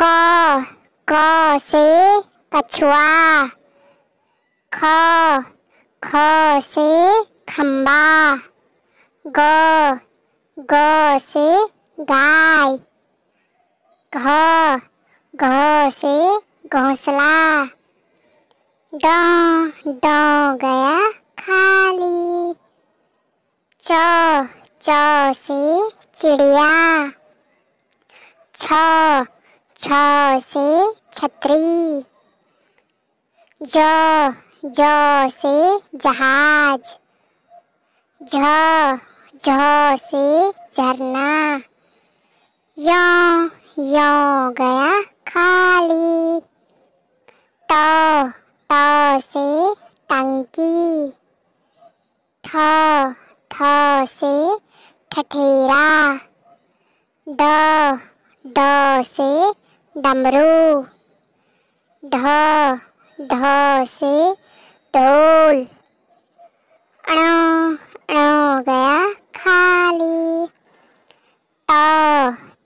क क से कछुआ ख ख से खम्बा ग ग से गाय घ घ से घोंसला ड ड गया खाली च च से चिड़िया छ छ से छतरी ज ज से जहाज झ झ से झरना यो यो गया खाली ट ट से टंकी ठ ठ से ठठेरा ड ड से डमरू ढ ढ से ढोल अण अण गया खाली त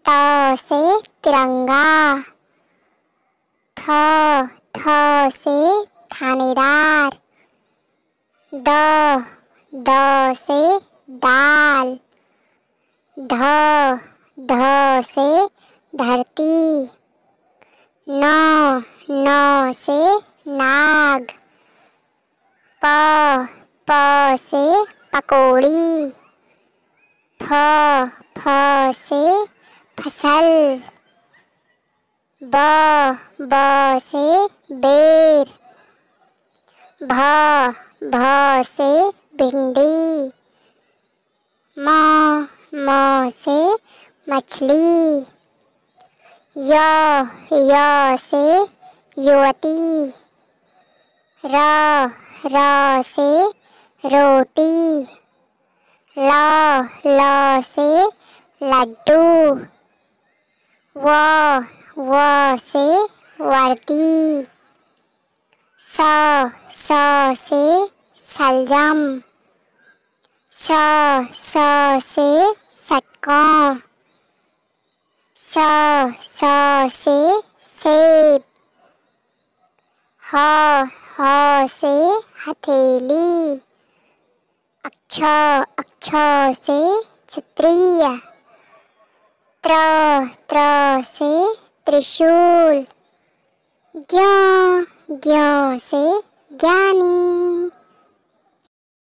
त से तिरंगा थ थ से थानेदार द द से दाल ध ध से धरती नौ नौ से नाग प प से पकौड़ी फ फ से फसल ब ब से बेर भ भ से भिंडी म म से मछली य य से युवती र र से रोटी ल ल से लड्डू व व से वर्दी स स से सलजम स स से सटका शा शा से सेब हा हा से हथेली अक्षा अक्षा से छतरी त्र त्र से त्रिशूल ज्ञ ज्ञ से ज्ञानी